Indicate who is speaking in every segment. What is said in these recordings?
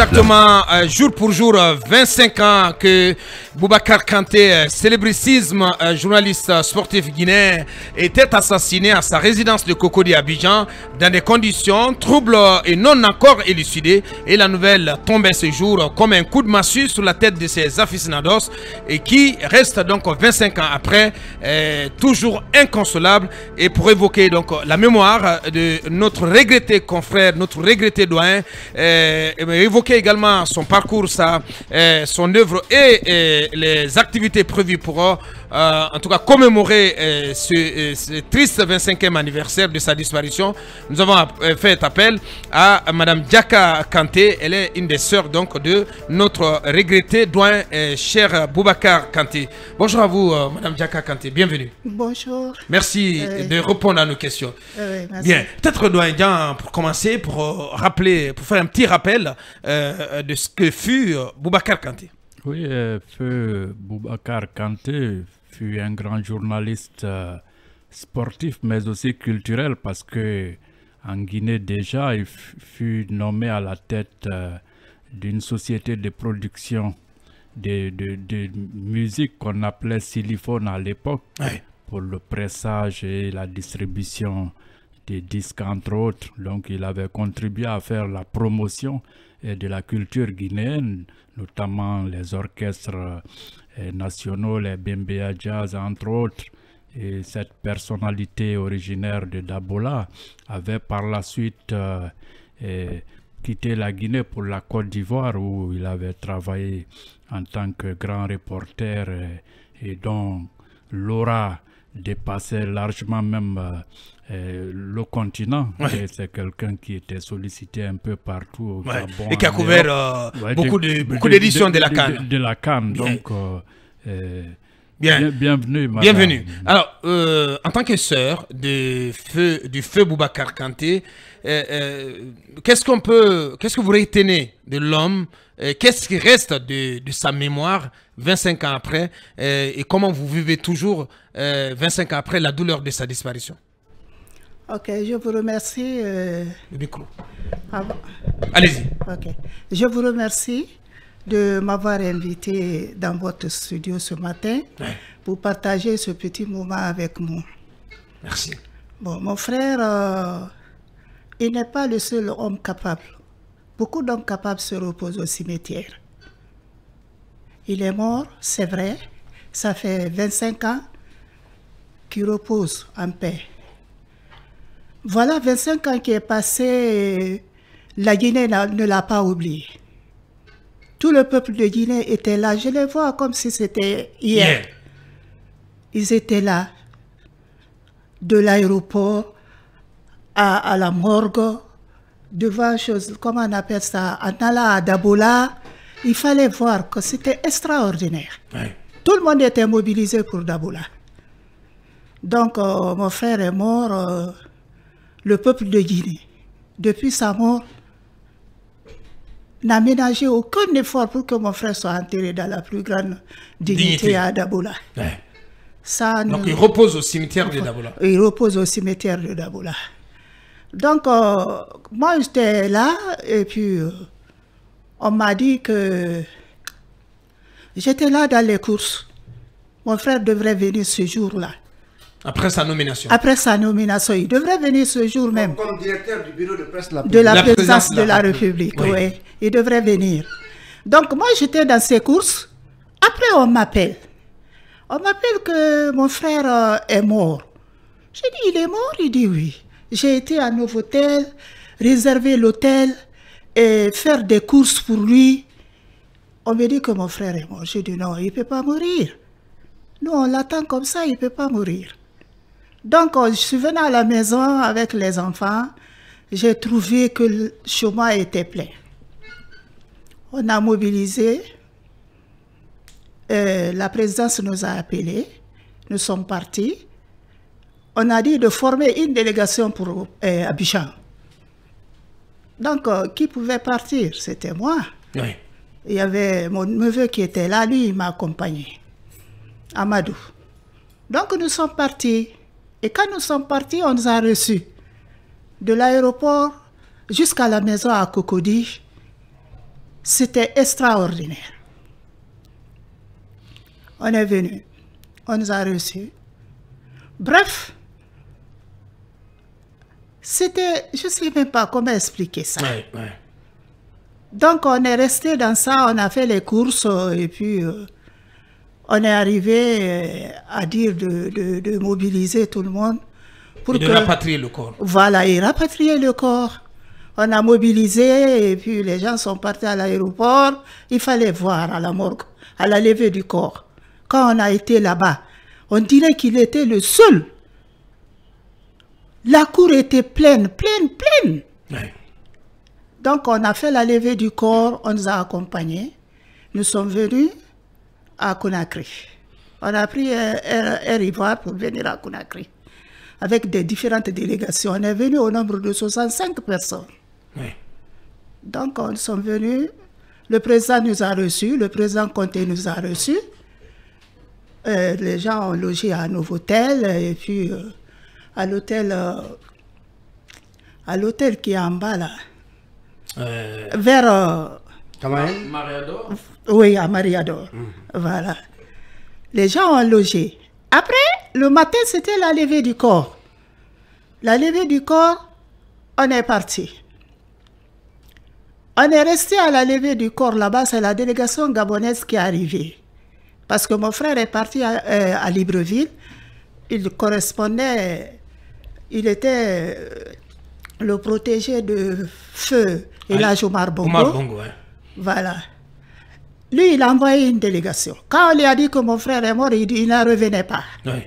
Speaker 1: exactement euh, jour pour jour 25 euh, ans que Boubacar Kanté, euh, euh journaliste sportif guinéen, était assassiné à sa résidence de Cocody Abidjan dans des conditions troubles et non encore élucidées. Et la nouvelle tombait ce jour comme un coup de massue sur la tête de ses aficionados et qui reste donc 25 ans après toujours inconsolable. Et pour évoquer donc la mémoire de notre regretté confrère, notre regretté doyen, ben, évoquer également son parcours, sa, euh, son œuvre et euh, les activités prévues pour euh, euh, en tout cas commémorer euh, euh, ce, triste 25e anniversaire de sa disparition, nous avons fait appel à Madame Djaka Kanté. Elle est une des sœurs donc de notre regretté doyen cher Boubacar Kanté. Bonjour à vous, Mme Madame Diaka Kanté. Bienvenue.
Speaker 2: Bonjour.
Speaker 1: Merci de répondre à nos questions.
Speaker 2: Merci. Bien,
Speaker 1: peut-être doyen pour commencer, pour rappeler, pour faire un petit rappel de ce que fut Boubacar Kanté.
Speaker 3: Oui, feu Boubacar Kanté fut un grand journaliste euh, sportif, mais aussi culturel, parce que en Guinée déjà, il fut nommé à la tête euh, d'une société de production de, de, musique qu'on appelait Siliphone à l'époque, pour le pressage et la distribution des disques, entre autres. Donc, il avait contribué à faire la promotion de la culture guinéenne, notamment les orchestres euh, nationaux, les Bembea Jazz, entre autres. Et cette personnalité originaire de Dabola avait par la suite euh, euh, quitté la Guinée pour la Côte d'Ivoire où il avait travaillé en tant que grand reporter et dont l'aura dépassait largement même euh, euh, le continent. C'est quelqu'un qui était sollicité un peu partout au Et qui a couvert euh, beaucoup d'éditions de, de, l'édition de, la Cannes. De, la Cannes, donc... Bien. bienvenue, madame. Bienvenue.
Speaker 1: Alors, en tant que sœur de feu, du feu Boubacar Kanté, qu'est-ce qu'on peut, qu'est-ce que vous retenez de l'homme Qu'est-ce qui reste de, de sa mémoire 25 ans après euh, et comment vous vivez toujours 25 euh, ans après la douleur de sa disparition
Speaker 2: Ok, je vous remercie. Euh, ah Allez-y. Ok. Je vous remercie de m'avoir invité dans votre studio ce matin pour partager ce petit moment avec moi. Merci. Bon, mon frère, il n'est pas le seul homme capable. Beaucoup d'hommes capables se reposent au cimetière. Il est mort, c'est vrai, ça fait 25 ans qu'il repose en paix. Voilà 25 ans qui est passé, la Guinée ne l'a pas oublié. Tout le peuple de Guinée était là, je les vois comme si c'était hier. Ils étaient là, de l'aéroport à, la morgue, devant, chose, comment on appelle ça, à à Dabola, il fallait voir que c'était extraordinaire. Tout le monde était mobilisé pour Daboula. Donc, euh, mon frère est mort, euh, le peuple de Guinée, depuis sa mort, n'a ménagé aucun effort pour que mon frère soit enterré dans la plus grande dignité, à Daboula. Ça Donc, il repose
Speaker 1: au cimetière de Daboula.
Speaker 2: Il repose au cimetière de Daboula. Donc, euh, moi, j'étais là, et puis on m'a dit que j'étais là dans les courses. Mon frère devrait venir ce jour-là.
Speaker 1: Après sa nomination. Après
Speaker 2: sa nomination, il devrait venir ce jour même. Comme, directeur du bureau de presse de la, de de la, République. oui. il devrait venir. Donc moi, j'étais dans ces courses. Après, on m'appelle. On m'appelle que mon frère euh, est mort. J'ai dit, il est mort Il dit oui. J'ai été à hôtel, réservé l'hôtel et faire des courses pour lui. On me dit que mon frère est mort. J'ai dit non, il ne peut pas mourir. Nous, on l'attend comme ça, il ne peut pas mourir. Donc, je suis venue à la maison avec les enfants. J'ai trouvé que le chemin était plein. On a mobilisé. Euh, la présidence nous a appelés. Nous sommes partis. On a dit de former une délégation pour euh, Abidjan. Donc, euh, qui pouvait partir C'était moi.
Speaker 1: Il
Speaker 2: y avait mon neveu qui était là, lui, il m'a accompagné. Amadou. Donc, nous sommes partis. Et quand nous sommes partis, on nous a reçus. De l'aéroport jusqu'à la maison à Cocody, c'était extraordinaire. On est venu. On nous a reçus. Bref, c'était, je ne sais même pas comment expliquer ça. Donc on est resté dans ça, on a fait les courses euh, et puis euh, on est arrivé euh, à dire de, mobiliser tout le monde. Pour rapatrier le corps. Voilà, et rapatrier le corps. On a mobilisé et puis les gens sont partis à l'aéroport. Il fallait voir à la morgue, à la levée du corps. Quand on a été là-bas, on dirait qu'il était le seul la cour était pleine, pleine, pleine. Donc on a fait la levée du corps, on nous a accompagnés. Nous sommes venus à Conakry. On a pris un, pour venir à Conakry. Avec des différentes délégations. On est venu au nombre de 65 personnes. Donc on est venus. Le président nous a reçus, le président Comté nous a reçus. Euh, les gens ont logé à nos hôtels et puis... Euh, à l'hôtel euh, à l'hôtel qui est en bas là. Euh, Vers. Euh, oui, à Mariador. Mm. Voilà. Les gens ont logé. Après, le matin, c'était la levée du corps. La levée du corps, on est parti. On est resté à la levée du corps là-bas. C'est la délégation gabonaise qui est arrivée. Parce que mon frère est parti à, à Libreville. Il correspondait il était euh, le protégé de feu là, Omar Bongo. Omar Bongo Voilà. Lui, il a envoyé une délégation. Quand on lui a dit que mon frère est mort, il, il ne revenait pas. Oui.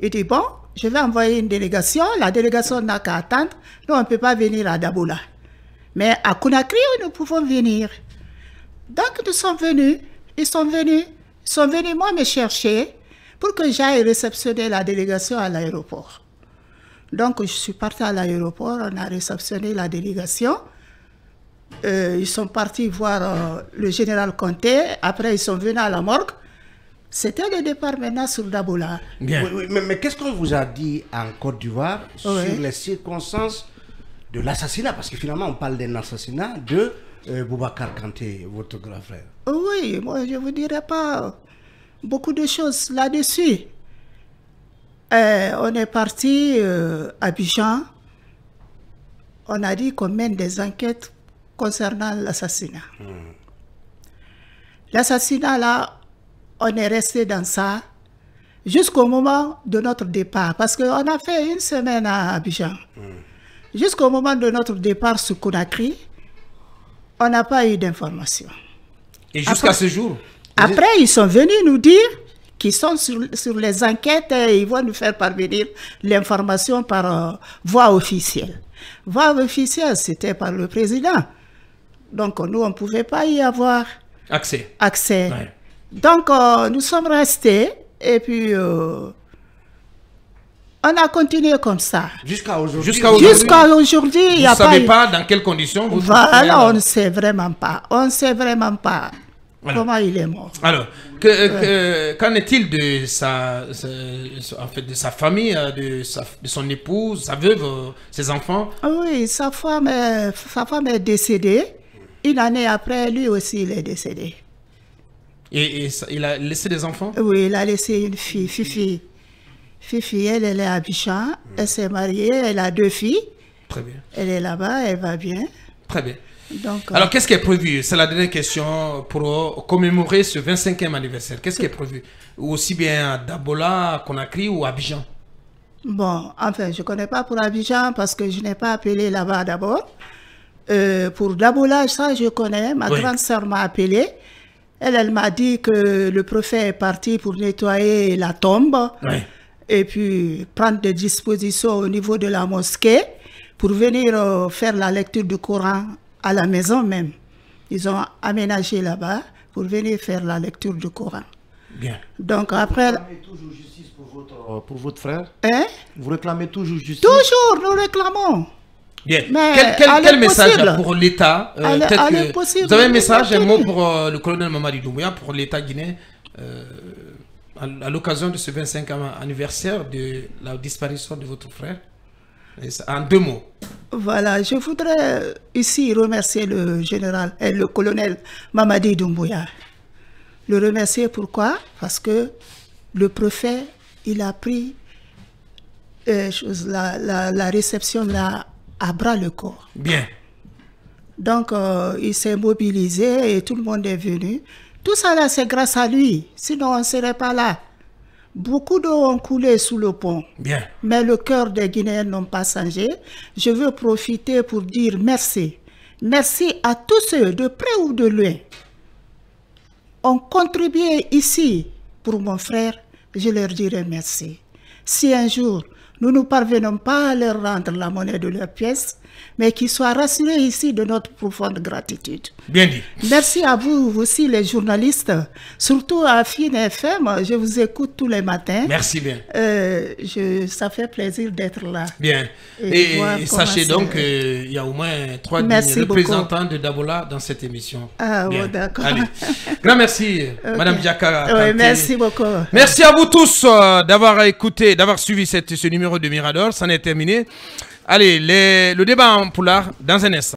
Speaker 2: Il dit, bon, je vais envoyer une délégation. La délégation n'a qu'à attendre. Nous, on ne peut pas venir à Daboula. Mais à Conakry, nous pouvons venir. Donc, nous sommes venus. Ils sont venus. Ils sont venus, moi, me chercher pour que j'aille réceptionner la délégation à l'aéroport. Donc, je suis partie à l'aéroport, on a réceptionné la délégation. Euh, ils sont partis voir euh, le général Conté. Après, ils sont venus à la morgue. C'était le départ maintenant sur Daboula.
Speaker 3: mais, qu'est-ce qu'on vous a dit en Côte d'Ivoire sur les circonstances de l'assassinat Parce que finalement, on parle d'un assassinat de euh, Boubacar Kanté, votre grand frère.
Speaker 2: Oui, moi, je ne vous dirai pas beaucoup de choses là-dessus. Euh, on est parti à euh, Bijan. On a dit qu'on mène des enquêtes concernant l'assassinat. Hmm. L'assassinat, là, on est resté dans ça jusqu'au moment de notre départ. Parce qu'on a fait une semaine à Bijan. Hmm. Jusqu'au moment de notre départ sur Conakry, on n'a pas eu d'informations.
Speaker 1: Et jusqu'à ce jour
Speaker 2: après, ils sont venus nous dire qui sont sur, sur les enquêtes et hein, ils vont nous faire parvenir l'information par euh, voie officielle. Voie officielle, c'était par le président. Donc nous, on ne pouvait pas y avoir accès. accès. Donc euh, nous sommes restés et puis... Euh, on a continué comme ça. Jusqu'à aujourd'hui. Jusqu'à aujourd'hui. a vous ne savez pas,
Speaker 1: dans quelles conditions vous Voilà, on ne
Speaker 2: sait vraiment pas. On ne sait vraiment pas. Comment il est mort
Speaker 1: Alors, euh, euh, qu'en est-il de sa, famille, euh, de, son épouse, sa veuve, ses enfants
Speaker 2: ah Oui, sa femme, est, sa femme est décédée. Une année après, lui aussi, il est décédé.
Speaker 1: Et, il a laissé des enfants
Speaker 2: Oui, il a laissé une fille, Fifi. Fifi, elle, est à Bichat. elle s'est mariée, elle a deux filles. Très bien. Elle est là-bas, elle va bien.
Speaker 1: Très bien. Euh, Alors, qu'est-ce qui est prévu C'est la dernière question pour commémorer ce 25e anniversaire. Qu'est-ce qui est prévu Aussi bien à Dabola, Conakry ou à Abidjan
Speaker 2: Bon, enfin, je ne connais pas pour Abidjan parce que je n'ai pas appelé là-bas d'abord. Euh, pour Dabola, ça, je connais. Ma grande sœur m'a appelé. Elle, elle m'a dit que le prophète est parti pour nettoyer la tombe et puis prendre des dispositions au niveau de la mosquée pour venir euh, faire la lecture du Coran à la maison même. Ils ont aménagé là-bas pour venir faire la lecture du Coran. Bien. Donc après... Vous réclamez toujours
Speaker 1: justice pour votre, euh, pour votre frère hein? Vous réclamez toujours justice
Speaker 2: Toujours, nous
Speaker 1: réclamons. Bien. Mais quel, quel, message pour l'État euh, Vous avez un message, un mot pour euh, le colonel Mamadi Doumbouya, pour l'État guinéen euh, à l'occasion de ce 25e anniversaire de la disparition de votre frère en deux
Speaker 2: mots. Voilà, je voudrais ici remercier le général, et euh, le colonel Mamadi Doumbouya. Le remercier pourquoi Parce que le préfet, il a pris euh, la, la, réception à bras le corps. Bien. Donc, euh, il s'est mobilisé et tout le monde est venu. Tout ça là, c'est grâce à lui. Sinon, on ne serait pas là. Beaucoup d'eau ont coulé sous le pont. Bien. Mais le cœur des Guinéens n'ont pas changé. Je veux profiter pour dire merci. Merci à tous ceux, de près ou de loin, ont contribué ici pour mon frère. Je leur dirai merci. Si un jour nous ne parvenons pas à leur rendre la monnaie de leur pièce, mais qu'ils soient rassurés ici de notre profonde gratitude. Bien dit. Merci à vous, aussi les journalistes, surtout à Fine FM, je vous écoute tous les matins. Merci bien. Euh, je, ça fait plaisir d'être là. Bien. Et, sachez donc
Speaker 1: qu'il y a au moins trois représentants de Dabola dans cette émission. Ah oui, oh, d'accord. Grand merci, Madame Diaka. merci beaucoup. Merci à vous tous euh, d'avoir écouté, d'avoir suivi cette, ce numéro de Mirador. ça est terminé. Allez, le débat en poulard dans un instant.